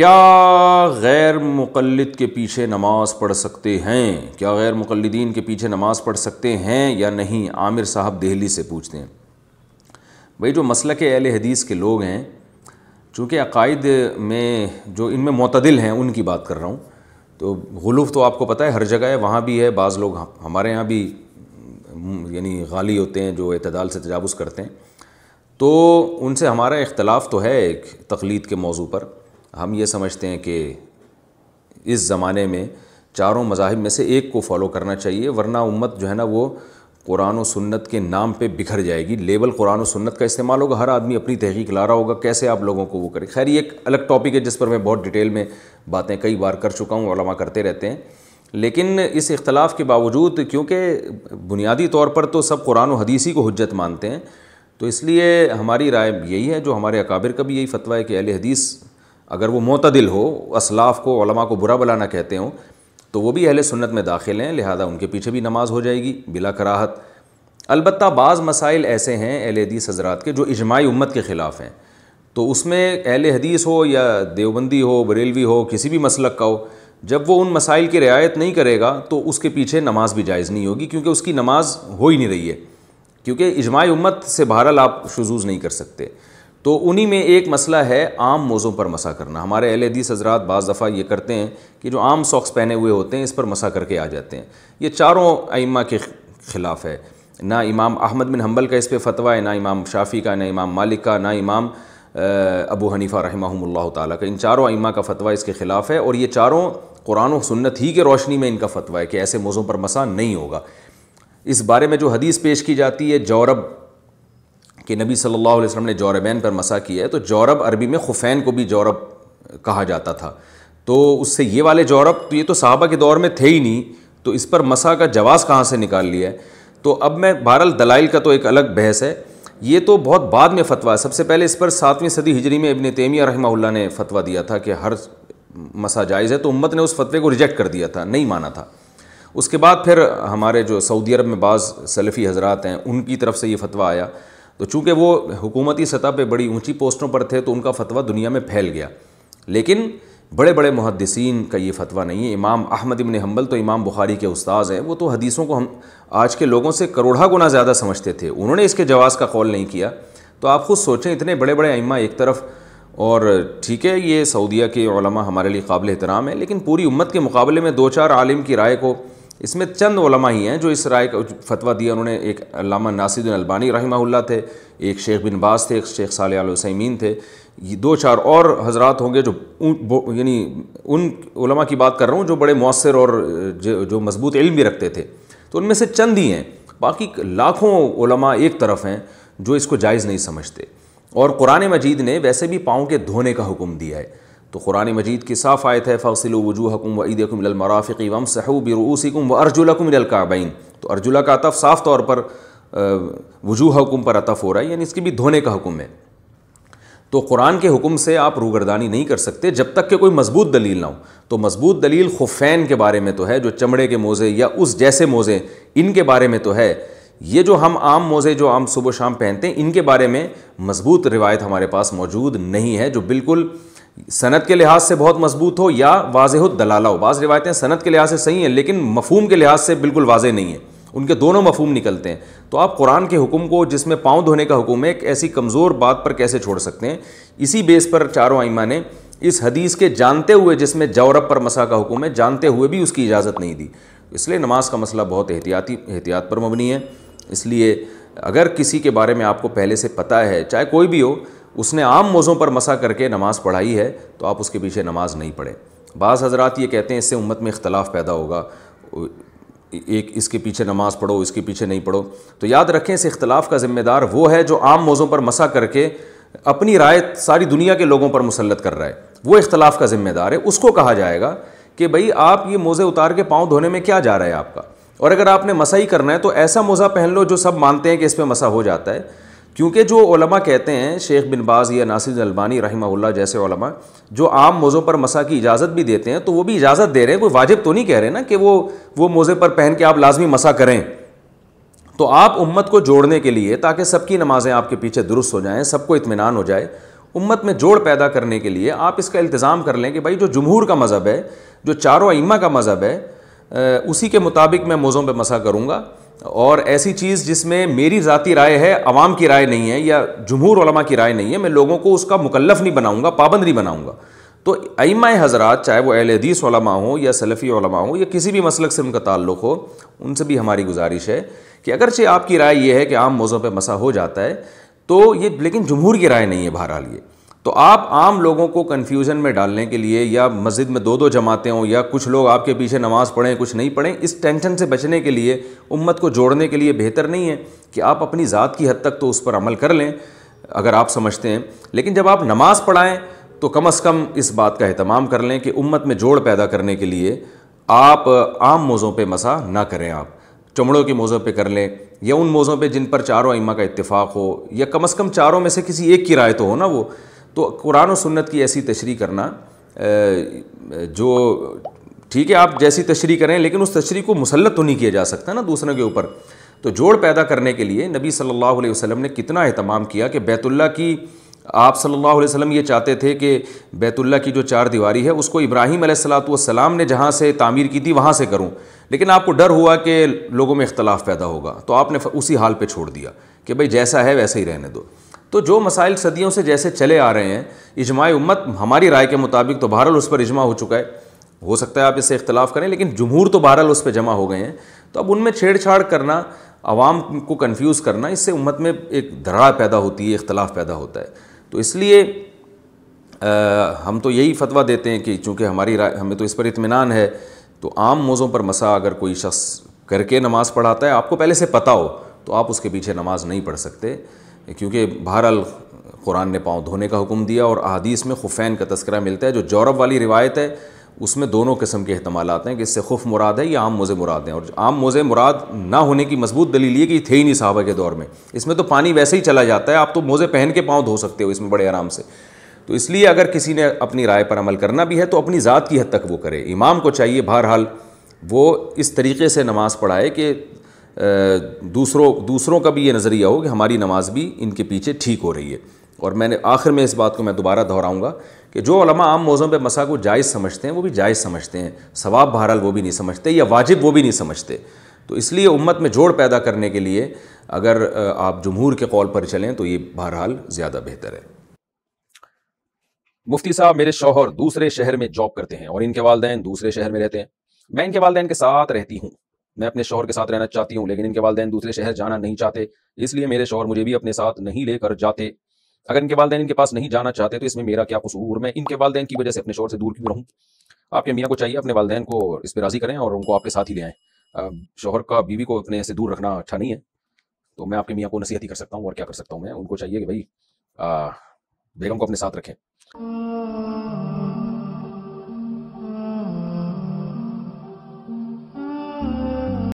क्या गैर मुकलद के पीछे नमाज़ पढ़ सकते हैं क्या गैर मुकलदीन के पीछे नमाज़ पढ़ सकते हैं या नहीं आमिर साहब दिल्ली से पूछते हैं भाई जो मसल के अहल हदीस के लोग हैं चूँकि अकायद में जो इनमें मतदिल हैं उनकी बात कर रहा हूँ तो गुलूफ तो आपको पता है हर जगह है वहाँ भी है बाज़ लोग हमारे यहाँ भी यानी गाली होते हैं जो अतदाल से तजावज़ करते हैं तो उनसे हमारा इख्तलाफ तो है एक तकलीद के मौजू पर हम ये समझते हैं कि इस ज़माने में चारों मजाहब में से एक को फॉलो करना चाहिए वरना उम्मत जो है ना वो कुरान और सुन्नत के नाम पे बिखर जाएगी लेबल कुरान और सुन्नत का इस्तेमाल होगा हर आदमी अपनी तहकीक ला रहा होगा कैसे आप लोगों को वो करें खैर ये एक अलग टॉपिक है जिस पर मैं बहुत डिटेल में बातें कई बार कर चुका हूँ करते रहते हैं लेकिन इस इख्तलाफ के बावजूद क्योंकि बुनियादी तौर पर तो सब कुरान और हदीसी को हजत मानते हैं तो इसलिए हमारी राय यही है जो हमारे अकाबिर का भी यही फतवा है कि अल हदीस अगर वो मोतदिल हो असलाफ़ को ओलमा को बुरा बलाना कहते हों तो वो भी अहल सुन्नत में दाखिल हैं लिहाजा उनके पीछे भी नमाज हो जाएगी बिला कराहत अलबत् बाज़ मसाइल ऐसे हैं अहल हदीस हजरात के जो इजमाही उम्मत के ख़िलाफ़ हैं तो उसमें अहल हदीस हो या देवबंदी हो बरेलवी हो किसी भी मसलक का हो जब वो उन मसाइल की रियायत नहीं करेगा तो उसके पीछे नमाज भी जायज़ नहीं होगी क्योंकि उसकी नमाज हो ही नहीं रही है क्योंकि इजमाही उम्मत से बहरहाल आप शजूज़ नहीं कर सकते तो उन्हीं में एक मसला है आम मोज़ों पर मसा करना हमारे अहल हदीस हजरात बज़ दफ़ा ये करते हैं कि जो आम सॉक्स पहने हुए होते हैं इस पर मसा करके आ जाते हैं ये चारों अइमा के ख़िलाफ़ है ना इमाम अहमद बिन हम्बल का इस पर फतवा है ना इमाम शाफ़ी का ना इमाम मालिक का ना इमाम अबू हनीफ़ा रहमल्ला ताली इन चारों अइमा का फतवा इसके ख़िलाफ़ है और ये चारों कुरान और सुन्नत ही के रोशनी में इनका फतवा है कि ऐसे मौज़ों पर मसा नहीं होगा इस बारे में जो हदीस पेश की जाती है जौरब कि नबी सल्लल्लाहु अलैहि वसल्लम ने जौरबैन पर मसा किया है तो जौरब अरबी में खुफैन को भी जौरब कहा जाता था तो उससे ये वाले जौरब तो ये तो साहबा के दौर में थे ही नहीं तो इस पर मसा का जवाज़ कहाँ से निकाल लिया है तो अब मैं बहरल दलाइल का तो एक अलग बहस है ये तो बहुत बाद में फतवा है सबसे पहले इस पर सातवीं सदी हिजरी में इबन तैमिया रहमा ने फतवा दिया था कि हर मसा जायज़ है तो उम्मत ने उस फतवे को रिजेक्ट कर दिया था नहीं माना था उसके बाद फिर हमारे जो सऊदी अरब में बाज़ सलफ़ी हजरात हैं उनकी तरफ से ये फतवा आया तो चूँकि वो हुकूमती सतह पर बड़ी ऊँची पोस्टों पर थे तो उनका फतवा दुनिया में फैल गया लेकिन बड़े बड़े मुहदसिन का ये फतवा नहीं है इमाम अहमद इबन हम्बल तो इमाम बुखारी के उस्ताद हैं वो तो हदीसों को हम आज के लोगों से करोड़ा गुना ज़्यादा समझते थे उन्होंने इसके जवाज़ का कौल नहीं किया तो आप खुद सोचें इतने बड़े बड़े अइमा एक तरफ और ठीक है ये सऊदिया के हमारे लिए काबिल एहतराम है लेकिन पूरी उम्मत के मुकाबले में दो चार आलिम की राय को इसमें चंद ओलमा ही हैं जो इस राय का फतवा दिया उन्होंने एक अलामा नासिदुल अलबानी रहमाउल्ला थे एक शेख बिन बास थे एक शेख साल अलसैमीन थे ये दो चार और हजरात होंगे जो यानी उन उनमा की बात कर रहा हूँ जो बड़े मौसर और जो, जो मजबूत इल्म भी रखते थे तो उनमें से चंद ही हैं बाकी लाखों उलमा एक तरफ हैं जो इसको जायज़ नहीं समझते और कुरान मजीद ने वैसे भी पाँव के धोने का हुक्म दिया है तो कुरान मजीद की साफ आयत है फ़सल वजू हकुम वईदमराफ़ी वम सहूब रूसिकुम व अर्जुलकुमकाबैन तो अर्जुला का अतफ़ साफ़ तौर पर वजू हुकुम पर अतफ़ हो रहा है यानी इसकी भी धोने का हुक्म है तो कुरान के हुक्म से आप रूगरदानी नहीं कर सकते जब तक कि कोई मजबूत दलील ना हो तो मजबूत दलील खुफैन के बारे में तो है जो चमड़े के मोज़े या उस जैसे मोज़े इनके बारे में तो है ये जो हम आम मोज़े जो आम सुबह शाम पहनते हैं इनके बारे में मजबूत रिवायत हमारे पास मौजूद नहीं है जो बिल्कुल सनत के लिहाज से बहुत मजबूत हो या वाजह दलाला हो बाज़ रिवायतें सनत के लिहाज से सही हैं लेकिन मफहम के लिहाज से बिल्कुल वाजह नहीं है उनके दोनों मफहम निकलते हैं तो आप कुरान के हुक्म को जिसमें पाँव धोने का हुक्म है एक ऐसी कमज़ोर बात पर कैसे छोड़ सकते हैं इसी बेस पर चारों आइमा ने इस हदीस के जानते हुए जिसमें जौरब पर मसा का हुक्म है जानते हुए भी उसकी इजाज़त नहीं दी इसलिए नमाज का मसला बहुत एहतियाती एहतियात पर मबनी है इसलिए अगर किसी के बारे में आपको पहले से पता है चाहे कोई भी हो उसने आम मौज़ों पर मसा करके नमाज़ पढ़ाई है तो आप उसके पीछे नमाज नहीं पढ़ें बाज़ हज़रा ये कहते हैं इससे उम्मत में इख्तलाफ पैदा होगा एक इसके पीछे नमाज पढ़ो इसके पीछे नहीं पढ़ो तो याद रखें इस इख्तलाफ का ज़िम्मेदार वो है जो आम मौज़ों पर मसा करके अपनी राय सारी दुनिया के लोगों पर मुसलत कर रहा है वो इख्तलाफ का ज़िम्मेदार है उसको कहा जाएगा कि भाई आप ये मोज़े उतार के पाँव धोने में क्या जा रहा है आपका और अगर आपने मसा ही करना है तो ऐसा मोज़ा पहन लो जो सब मानते हैं कि इस पर मसा हो जाता है क्योंकि जो ओलमा कहते हैं शेख बिन बाज़ या नासिर अलबानी रहीमल्ला जैसे ओलमा जो आम मौज़ों पर मसा की इजाज़त भी देते हैं तो वो भी इजाज़त दे रहे हैं कोई वाजिब तो नहीं कह रहे ना कि वो वो मौज़े पर पहन के आप लाजमी मसा करें तो आप उम्मत को जोड़ने के लिए ताकि सबकी नमाज़ें आपके पीछे दुरुस्त हो जाएँ सबको इतमान हो जाए उम्मत में जोड़ पैदा करने के लिए आप इसका इल्तज़ाम कर लें कि भाई जो जमहूर का मज़हब है जो चारों अइमा का मज़हब है उसी के मुताबिक मैं मौज़ों पर मसा करूँगा और ऐसी चीज़ जिसमें मेरी ज़ाती राय है आवाम की राय नहीं है या जमहूर की राय नहीं है मैं लोगों को उसका मुकलफ नहीं बनाऊँगा पाबंद नहीं बनाऊँगा तो अमाय हज़रात चाहे वह अहल हदीस हों या सलफ़ी हों या किसी भी मसलक से उनका ताल्लुक़ हो उनसे भी हमारी गुजारिश है कि अगरचे आपकी राय यह है कि आम मौज़ों पर मसा हो जाता है तो ये लेकिन जमहूर की राय नहीं है बहरहाल ये तो आप आम लोगों को कन्फ्यूज़न में डालने के लिए या मस्जिद में दो दो जमातें हों या कुछ लोग आपके पीछे नमाज़ पढ़ें कुछ नहीं पढ़ें इस टेंशन से बचने के लिए उम्मत को जोड़ने के लिए बेहतर नहीं है कि आप अपनी ज़ात की हद तक तो उस पर अमल कर लें अगर आप समझते हैं लेकिन जब आप नमाज़ पढ़ाएँ तो कम अज़ कम इस बात का अहतमाम कर लें कि उम्मत में जोड़ पैदा करने के लिए आप आम मौज़ों पर मसा ना करें आप चमड़ों के मौज़ों पर कर लें या उन मौज़ों पर जिन पर चारों इमा का इतफ़ाक़ हो या कम अज़ कम चारों में से किसी एक की राय तो हो ना वो तो कुरान और सुन्नत की ऐसी तशरी करना जो ठीक है आप जैसी तशरी करें लेकिन उस तशरी को मुसलत तो नहीं किया जा सकता ना दूसरों के ऊपर तो जोड़ पैदा करने के लिए नबी सल्लल्लाहु अलैहि वसल्लम ने कितना अहतमाम किया कि बैतुल्ला की आप सल्लल्लाहु अलैहि वसल्लम ये चाहते थे कि बैतुल्ला की जो चार दीवारी है उसको इब्राहिम सलाम ने जहाँ से तामीर की थी वहाँ से करूँ लेकिन आपको डर हुआ कि लोगों में इख्तलाफ पैदा होगा तो आपने उसी हाल पर छोड़ दिया कि भाई जैसा है वैसे ही रहने दो तो जो मसाइल सदियों से जैसे चले आ रहे हैं इजमाय उम्मत हमारी राय के मुताबिक तो बहरहाल उस पर इजमा हो चुका है हो सकता है आप इससे इख्तलाफ करें लेकिन जमहूर तो बहरहाल उस पर जमा हो गए हैं तो अब उनमें छेड़छाड़ करना आवाम को कन्फ्यूज़ करना इससे उम्मत में एक धड़ा पैदा होती है इख्तलाफ पैदा होता है तो इसलिए आ, हम तो यही फतवा देते हैं कि चूँकि हमारी राय हमें तो इस पर इतमान है तो आम मौज़ों पर मसा अगर कोई शख्स करके नमाज़ पढ़ाता है आपको पहले से पता हो तो आप उसके पीछे नमाज़ नहीं पढ़ सकते क्योंकि बहरहाल कुरान ने पाँव धोने का हुक्म दिया और अदीस में खुफैन का तस्करा मिलता है जो जौरब वाली रिवायत है उसमें दोनों किस्म के अहतमाल आते हैं कि इससे खुफ मुराद है या आम मोज़े मुराद हैं और आम मोज़े मुराद ना होने की मजबूत दलील ये कि थे ही नहीं साहबा के दौर में इसमें तो पानी वैसे ही चला जाता है आप तो मोज़े पहन के पाँव धो सकते हो इसमें बड़े आराम से तो इसलिए अगर किसी ने अपनी राय पर अमल करना भी है तो अपनी ज़ात की हद तक वो करे इमाम को चाहिए बहरहाल वो इस तरीके से नमाज़ पढ़ाए कि दूसरों दूसरों का भी ये नज़रिया हो कि हमारी नमाज भी इनके पीछे ठीक हो रही है और मैंने आखिर में इस बात को मैं दोबारा दोहराऊंगा कि जो आम मौज़ों पर मसा को जायज़ समझते हैं वो भी जायज़ समझते हैं सवाब बहरहाल वो भी नहीं समझते या वाजिब वो भी नहीं समझते तो इसलिए उम्मत में जोड़ पैदा करने के लिए अगर आप जमहूर के कौल पर चलें तो ये बहरहाल ज़्यादा बेहतर है मुफ्ती साहब मेरे शोहर दूसरे शहर में जॉब करते हैं और इनके वालदे दूसरे शहर में रहते हैं मैं इनके वालदेन के साथ रहती हूँ मैं अपने शोहर के साथ रहना चाहती हूँ लेकिन इनके वालदेन दूसरे शहर जाना नहीं चाहते इसलिए मेरे शोहर मुझे भी अपने साथ नहीं लेकर जाते अगर इनके वाले इनके पास नहीं जाना चाहते तो इसमें मेरा क्या कसूर मैं इनके वालदेन की वजह से अपने शोर से दूर क्यों रहूँ आपके मियाँ को चाहिए अपने वाले को इस पर राजी करें और उनको आपके साथ ही ले आए शोहर का बीवी को अपने से दूर रखना अच्छा नहीं है तो मैं आपके मियाँ को नसीहत ही कर सकता हूँ और क्या कर सकता हूँ मैं उनको चाहिए कि भाई बेगम को अपने साथ रखें